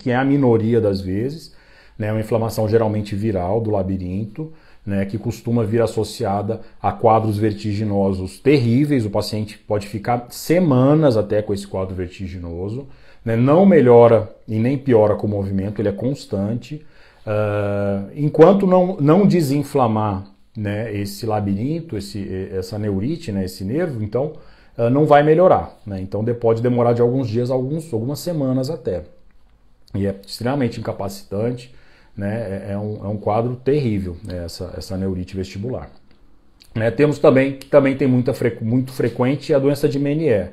que é a minoria das vezes, né, é uma inflamação geralmente viral do labirinto, né, que costuma vir associada a quadros vertiginosos terríveis. O paciente pode ficar semanas até com esse quadro vertiginoso, né, não melhora e nem piora com o movimento, ele é constante. Uh, enquanto não, não desinflamar né, esse labirinto, esse, essa neurite, né, esse nervo, então uh, não vai melhorar. Né? Então de, pode demorar de alguns dias, alguns, algumas semanas até e é extremamente incapacitante, né? É, é um, é um quadro terrível né? essa, essa neurite vestibular. Né? Temos também, que também tem muita, muito frequente, a doença de Menier,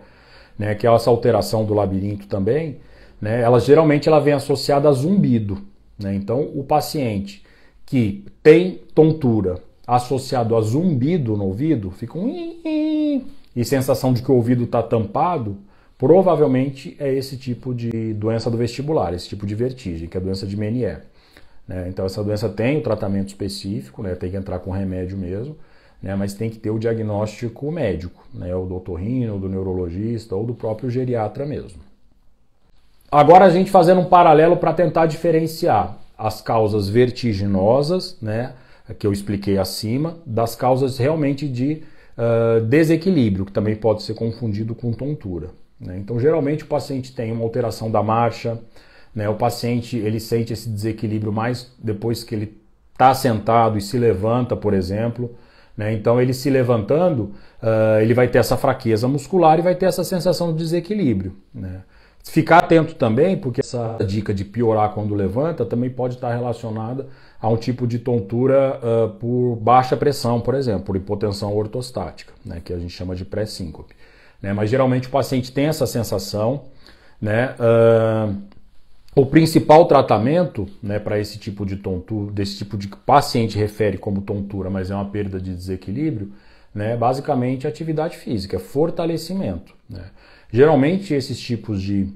né? que é essa alteração do labirinto também, né? ela geralmente ela vem associada a zumbido. Né? Então, o paciente que tem tontura associado a zumbido no ouvido, fica um... e sensação de que o ouvido está tampado, Provavelmente é esse tipo de doença do vestibular, esse tipo de vertigem, que é a doença de Menier. Né? Então, essa doença tem o tratamento específico, né? tem que entrar com remédio mesmo, né? mas tem que ter o diagnóstico médico, né? O do o do neurologista, ou do próprio geriatra mesmo. Agora, a gente fazendo um paralelo para tentar diferenciar as causas vertiginosas, né? que eu expliquei acima, das causas realmente de uh, desequilíbrio, que também pode ser confundido com tontura. Né? Então, geralmente o paciente tem uma alteração da marcha, né? o paciente ele sente esse desequilíbrio mais depois que ele está sentado e se levanta, por exemplo. Né? Então, ele se levantando, uh, ele vai ter essa fraqueza muscular e vai ter essa sensação de desequilíbrio. Né? Ficar atento também, porque essa dica de piorar quando levanta também pode estar relacionada a um tipo de tontura uh, por baixa pressão, por exemplo, por hipotensão ortostática, né, que a gente chama de pré-síncope. Né? Mas geralmente o paciente tem essa sensação. Né? Uh, o principal tratamento né, para esse tipo de tontura, desse tipo de paciente refere como tontura, mas é uma perda de desequilíbrio, né, basicamente é atividade física, é fortalecimento. Né? Geralmente esses tipos de,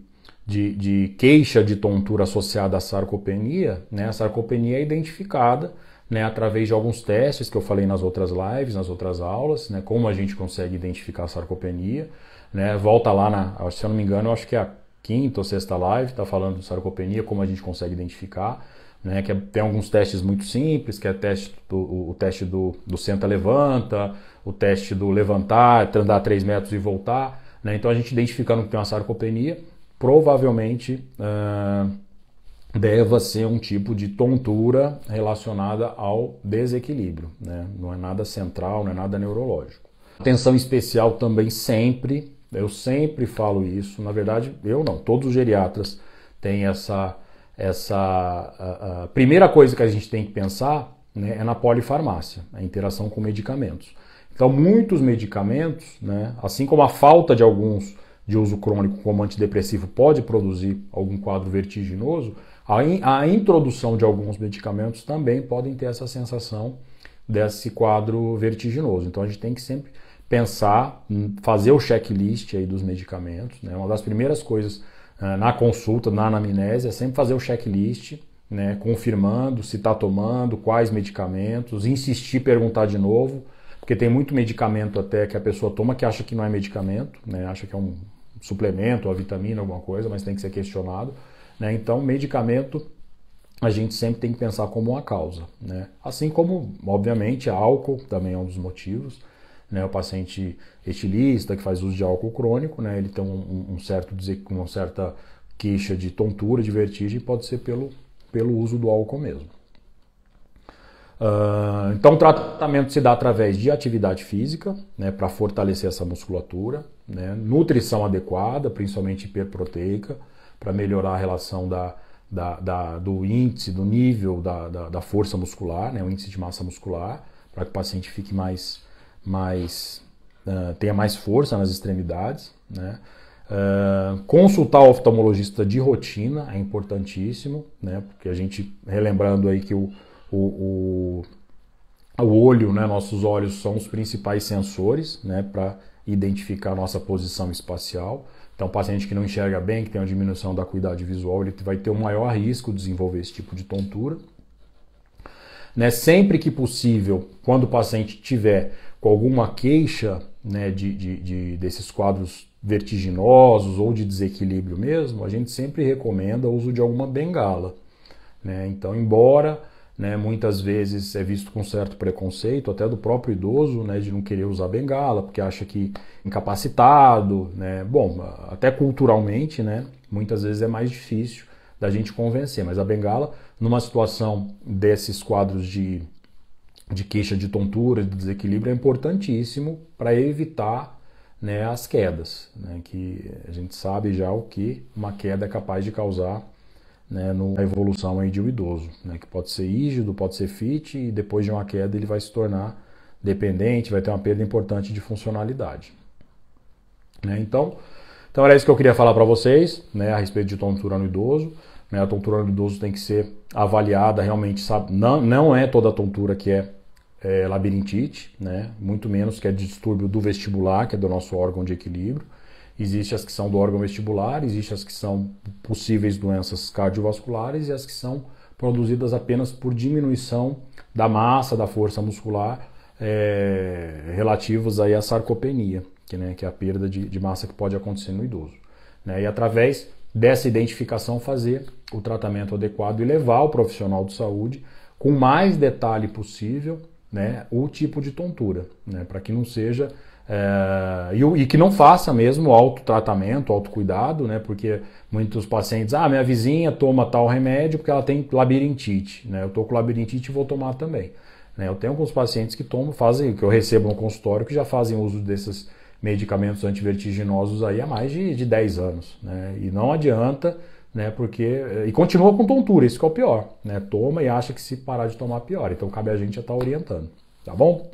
de, de, queixa de tontura associada à sarcopenia, né, a sarcopenia é identificada né, através de alguns testes que eu falei nas outras lives, nas outras aulas, né, como a gente consegue identificar a sarcopenia. Né, volta lá, na, se eu não me engano, acho que é a quinta ou sexta live, está falando de sarcopenia, como a gente consegue identificar. Né, que é, tem alguns testes muito simples, que é teste do, o, o teste do, do senta-levanta, o teste do levantar, andar 3 metros e voltar. Né, então, a gente identificando que tem uma sarcopenia, provavelmente... Uh, deva ser um tipo de tontura relacionada ao desequilíbrio, né? não é nada central, não é nada neurológico. Atenção especial também sempre, eu sempre falo isso, na verdade eu não, todos os geriatras têm essa, essa a, a primeira coisa que a gente tem que pensar né, é na polifarmácia, a interação com medicamentos. Então muitos medicamentos, né, assim como a falta de alguns de uso crônico como antidepressivo pode produzir algum quadro vertiginoso, a, in, a introdução de alguns medicamentos também podem ter essa sensação desse quadro vertiginoso. Então a gente tem que sempre pensar, fazer o checklist aí dos medicamentos. Né? Uma das primeiras coisas ah, na consulta, na anamnese, é sempre fazer o checklist, né? confirmando se está tomando, quais medicamentos, insistir, perguntar de novo, porque tem muito medicamento até que a pessoa toma que acha que não é medicamento, né? acha que é um suplemento, uma vitamina, alguma coisa, mas tem que ser questionado. Né? Então, medicamento a gente sempre tem que pensar como uma causa. Né? Assim como, obviamente, álcool também é um dos motivos. Né? O paciente etilista que faz uso de álcool crônico, né? ele tem um, um certo dizer uma certa queixa de tontura, de vertigem, pode ser pelo, pelo uso do álcool mesmo. Uh, então, o tratamento se dá através de atividade física, né, para fortalecer essa musculatura, né, nutrição adequada, principalmente hiperproteica, para melhorar a relação da, da, da, do índice, do nível da, da, da, força muscular, né, o índice de massa muscular, para que o paciente fique mais, mais uh, tenha mais força nas extremidades. Né. Uh, consultar o oftalmologista de rotina é importantíssimo, né, porque a gente, relembrando aí que o, o, o, o olho, né, nossos olhos são os principais sensores né, para identificar nossa posição espacial. Então, paciente que não enxerga bem, que tem uma diminuição da acuidade visual, ele vai ter o um maior risco de desenvolver esse tipo de tontura. Né, sempre que possível, quando o paciente tiver com alguma queixa né, de, de, de, desses quadros vertiginosos ou de desequilíbrio mesmo, a gente sempre recomenda o uso de alguma bengala. Né? Então, embora né, muitas vezes é visto com certo preconceito, até do próprio idoso, né, de não querer usar bengala, porque acha que incapacitado, né, bom, até culturalmente, né, muitas vezes é mais difícil da gente convencer, mas a bengala, numa situação desses quadros de, de queixa de tontura, de desequilíbrio, é importantíssimo para evitar né, as quedas, né, que a gente sabe já o que uma queda é capaz de causar né, na evolução aí de um idoso, né, que pode ser rígido, pode ser fit e depois de uma queda ele vai se tornar dependente, vai ter uma perda importante de funcionalidade. Né, então, então era isso que eu queria falar para vocês né, a respeito de tontura no idoso. Né, a tontura no idoso tem que ser avaliada realmente, sabe? Não, não é toda a tontura que é, é labirintite, né, muito menos que é distúrbio do vestibular, que é do nosso órgão de equilíbrio. Existem as que são do órgão vestibular, existem as que são possíveis doenças cardiovasculares e as que são produzidas apenas por diminuição da massa, da força muscular, é, relativas aí à sarcopenia, que, né, que é a perda de, de, massa que pode acontecer no idoso. Né? E através dessa identificação fazer o tratamento adequado e levar o profissional de saúde com mais detalhe possível né, o tipo de tontura, né, para que não seja é, e, e, que não faça mesmo autotratamento, autocuidado, né? Porque muitos pacientes, ah, minha vizinha toma tal remédio porque ela tem labirintite, né? Eu tô com labirintite e vou tomar também. Né? Eu tenho alguns pacientes que tomam, fazem, que eu recebo no consultório, que já fazem uso desses medicamentos antivertiginosos aí há mais de, de 10 anos, né? E não adianta, né? Porque eh, e continua com tontura, isso que é o pior, né? Toma e acha que se parar de tomar pior. Então cabe a gente já estar tá orientando, tá bom?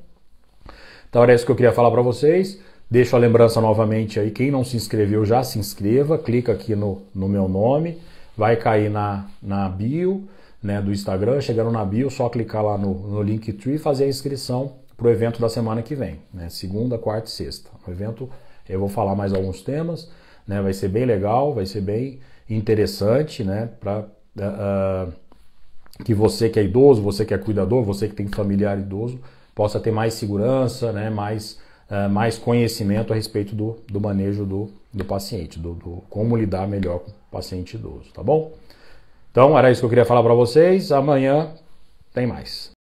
Então era isso que eu queria falar para vocês. Deixo a lembrança novamente aí, quem não se inscreveu já se inscreva, clica aqui no, no meu nome, vai cair na, na bio né, do Instagram, chegando na bio, só clicar lá no, no Linktree e fazer a inscrição para o evento da semana que vem, né, segunda, quarta e sexta. O evento, eu vou falar mais alguns temas, né, vai ser bem legal, vai ser bem interessante, né, para... Uh, ah, ah, que você que é idoso, você que é cuidador, você que tem familiar idoso, possa ter mais segurança, né, mais, uh, mais conhecimento a respeito do, do manejo do, do paciente, do, do como lidar melhor com o paciente idoso, tá bom? Então era isso que eu queria falar para vocês. Amanhã tem mais.